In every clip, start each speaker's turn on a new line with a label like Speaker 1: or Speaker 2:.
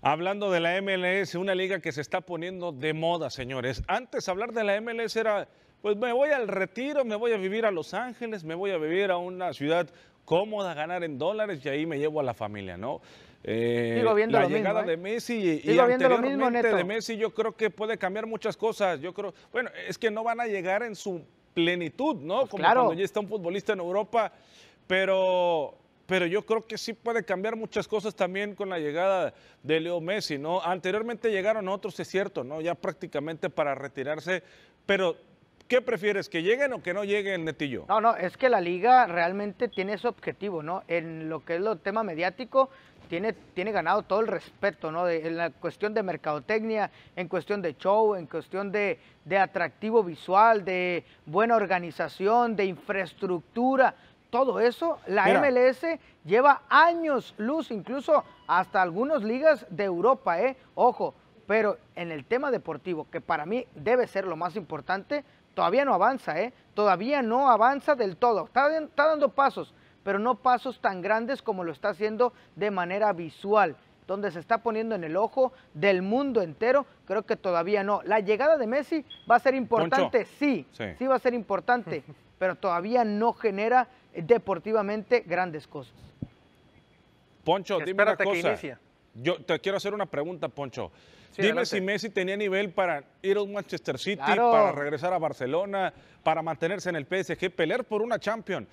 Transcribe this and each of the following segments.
Speaker 1: Hablando de la MLS, una liga que se está poniendo de moda, señores. Antes hablar de la MLS era, pues me voy al retiro, me voy a vivir a Los Ángeles, me voy a vivir a una ciudad cómoda, ganar en dólares y ahí me llevo a la familia, ¿no? Eh, Sigo viendo la llegada ¿eh? de Messi y, anteriormente de Messi yo creo que puede cambiar muchas cosas. Yo creo, bueno, es que no van a llegar en su plenitud, ¿no? Pues Como claro. cuando ya está un futbolista en Europa, pero pero yo creo que sí puede cambiar muchas cosas también con la llegada de Leo Messi, ¿no? Anteriormente llegaron otros, es cierto, ¿no? Ya prácticamente para retirarse, pero ¿qué prefieres, que lleguen o que no lleguen, Netillo?
Speaker 2: No, no, es que la liga realmente tiene ese objetivo, ¿no? En lo que es el tema mediático, tiene, tiene ganado todo el respeto, ¿no? en la cuestión de mercadotecnia, en cuestión de show, en cuestión de, de atractivo visual, de buena organización, de infraestructura todo eso, la MLS lleva años luz, incluso hasta algunas ligas de Europa, ¿eh? Ojo, pero en el tema deportivo, que para mí debe ser lo más importante, todavía no avanza, ¿eh? Todavía no avanza del todo. Está, dando pasos, pero no pasos tan grandes como lo está haciendo de manera visual donde se está poniendo en el ojo del mundo entero, creo que todavía no. La llegada de Messi va a ser importante, sí, sí, va a ser importante, pero todavía no genera deportivamente grandes cosas.
Speaker 1: Poncho, dime una cosa. Yo te quiero hacer una pregunta, Poncho. dime si Messi tenía nivel para ir a un Manchester City, para regresar a Barcelona, para mantenerse en el PSG, pelear por una Champions.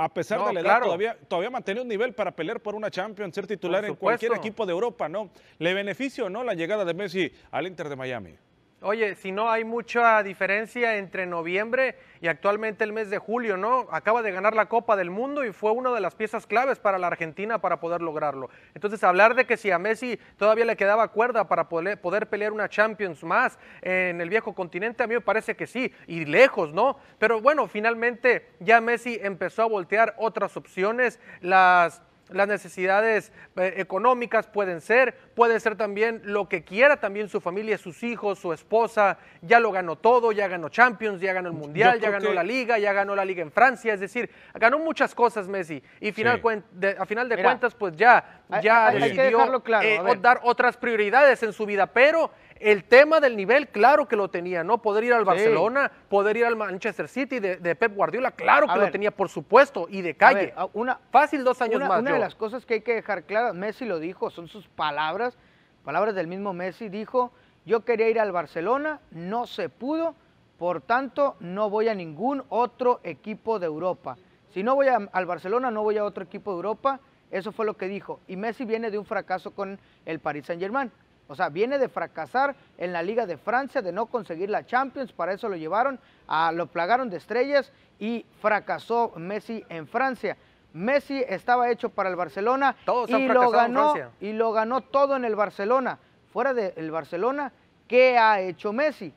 Speaker 1: A pesar de la edad, todavía, todavía mantener un nivel para pelear por una Champions, ser titular en cualquier equipo de Europa, ¿no? ¿Le beneficio o no la llegada de Messi al Inter de Miami? Oye, si no hay mucha
Speaker 3: diferencia entre noviembre y actualmente el mes de julio, ¿no? Acaba de ganar la Copa del Mundo y fue una de las piezas claves para la Argentina para poder lograrlo. Entonces, hablar de que si a Messi todavía le quedaba cuerda para poder, poder pelear una Champions más en el viejo continente, a mí me parece que sí, y lejos, ¿no? Pero bueno, finalmente ya Messi empezó a voltear otras opciones, las las necesidades eh, económicas pueden ser, puede ser también lo que quiera también su familia, sus hijos, su esposa, ya lo ganó todo, ya ganó Champions, ya ganó el Mundial, ya ganó la Liga, ya ganó la Liga en Francia, es decir, ganó muchas cosas Messi y a final de cuentas pues ya, ya decidió eh, dar otras prioridades en su vida, pero el tema del nivel, claro que lo tenía, ¿no? Poder ir al Barcelona, poder ir al Manchester City de, Pep Guardiola, claro que lo tenía, por supuesto, y de calle.
Speaker 2: una, Fácil dos años más. Una de las cosas que hay que dejar claras, Messi lo dijo, son sus palabras, palabras del mismo Messi, dijo, yo quería ir al Barcelona, no se pudo, por tanto, no voy a ningún otro equipo de Europa. Si no voy al Barcelona, no voy a otro equipo de Europa. Eso fue lo que dijo. Y Messi viene de un fracaso con el Paris Saint-Germain. O sea, viene de fracasar en la Liga de Francia, de no conseguir la Champions, para eso lo llevaron, a, lo plagaron de estrellas y fracasó Messi en Francia. Messi estaba hecho para el Barcelona y lo ganó todo en el Barcelona. Fuera del Barcelona, ¿qué ha hecho Messi?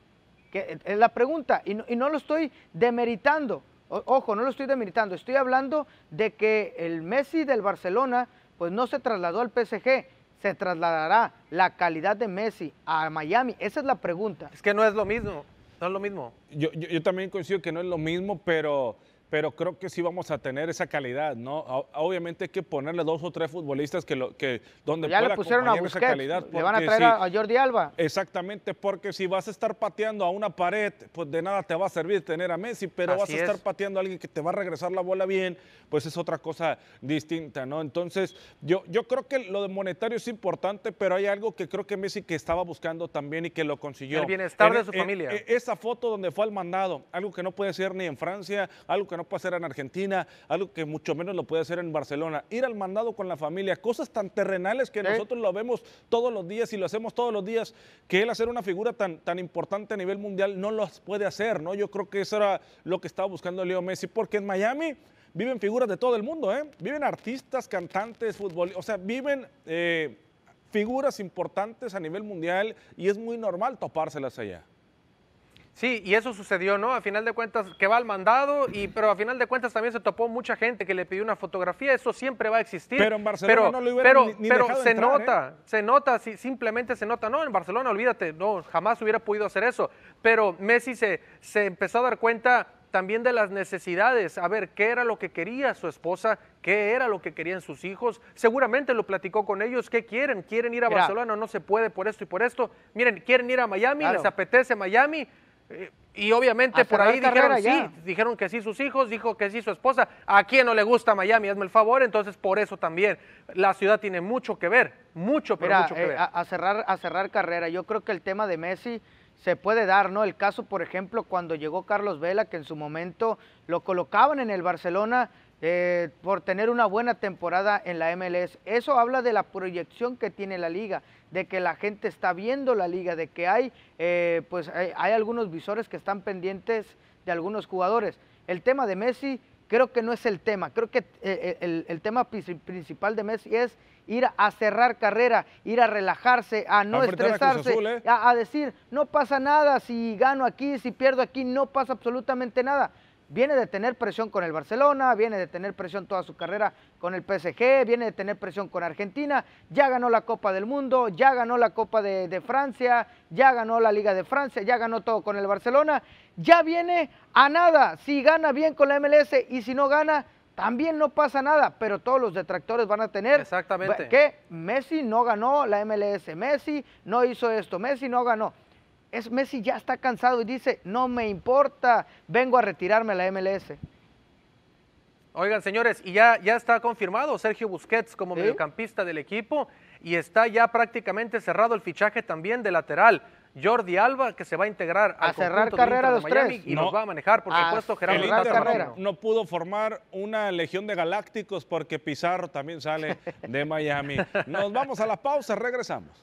Speaker 2: Eh, es la pregunta y no, lo estoy demeritando. ojo, no lo estoy demeritando. Estoy hablando de que el Messi del Barcelona, pues no se trasladó al PSG ¿Se trasladará la calidad de Messi a Miami? Esa es la pregunta. Es que
Speaker 1: no es lo mismo, no es lo mismo. Yo, yo, yo también coincido que no es lo mismo, pero pero creo que sí vamos a tener esa calidad, ¿no? Obviamente hay que ponerle dos o tres futbolistas que, lo, que donde ya le pusieron a Busquets, esa calidad. Le van a traer a
Speaker 2: Jordi Alba.
Speaker 1: Exactamente, porque si vas a estar pateando a una pared, pues de nada te va a servir tener a Messi, pero vas a estar pateando a alguien que te va a regresar la bola bien, pues es otra cosa distinta, ¿no? Entonces, yo, yo creo que lo de monetario es importante, pero hay algo que creo que Messi que estaba buscando también y que lo consiguió. El bienestar de e, su e, familia. E, esa foto donde fue al mandado, algo que no puede ser ni en Francia, algo que no hacer en Argentina, algo que mucho menos lo puede hacer en Barcelona, ir al mandado con la familia, cosas tan terrenales que nosotros lo vemos todos los días y lo hacemos todos los días, que él hacer una figura tan, tan importante a nivel mundial no lo puede hacer, ¿no? Yo creo que eso era lo que estaba buscando Leo Messi, porque en Miami viven figuras de todo el mundo, ¿eh? Viven artistas, cantantes, fútbol, o sea, viven eh, figuras importantes a nivel mundial y es muy normal topárselas allá. Sí, y eso
Speaker 3: sucedió, ¿no? A final de cuentas, que va al mandado, y, pero a final de cuentas también se topó mucha gente que le pidió una fotografía, eso siempre va a existir. Pero en Barcelona pero, no lo hubiera ni, pero se ¿eh? nota, se nota, simplemente se nota. No, en Barcelona, olvídate, no, jamás hubiera podido hacer eso. Pero Messi se, se empezó a dar cuenta también de las necesidades, a ver qué era lo que quería su esposa, qué era lo que querían sus hijos, seguramente lo platicó con ellos, qué quieren, quieren ir a Barcelona, no se puede por esto y por esto, miren, quieren ir a Miami, les apetece Miami, y obviamente por ahí dijeron que sí, dijeron que sí sus hijos, dijo que sí su esposa. ¿A quién no le gusta Miami? Hazme el favor, entonces por eso también la ciudad tiene mucho que ver, mucho, pero mucho que eh, ver.
Speaker 2: A, cerrar, a cerrar carrera, yo creo que el tema de Messi se puede dar, ¿no? El caso, por ejemplo, cuando llegó Carlos Vela, que en su momento lo colocaban en el Barcelona eh, por tener una buena temporada en la MLS. Eso habla de la proyección que tiene la liga, de que la gente está viendo la liga, de que hay, eh, pues hay, algunos visores que están pendientes de algunos jugadores. El tema de Messi creo que no es el tema, creo que eh, el, tema principal de Messi es ir a cerrar carrera, ir a relajarse, a no estresarse, a decir, no pasa nada si gano aquí, si pierdo aquí, no pasa absolutamente nada viene de tener presión con el Barcelona, viene de tener presión toda su carrera con el PSG, viene de tener presión con Argentina, ya ganó la Copa del Mundo, ya ganó la Copa de, Francia, ya ganó la Liga de Francia, ya ganó todo con el Barcelona, ya viene a nada, si gana bien con la MLS y si no gana... También no pasa nada, pero todos los detractores van a tener Exactamente. que Messi no ganó la MLS, Messi no hizo esto, Messi no ganó es Messi ya está cansado y dice, no me importa, vengo a retirarme a la MLS.
Speaker 3: Oigan, señores, y ya, ya está confirmado Sergio Busquets como mediocampista del equipo y está ya prácticamente cerrado el fichaje también de lateral. Jordi Alba, que se va a integrar a al cerrar carrera de los tres. y nos va a manejar, por supuesto, Gerardo
Speaker 1: No pudo formar una legión de galácticos porque Pizarro también sale de Miami. Nos vamos a la pausa, regresamos.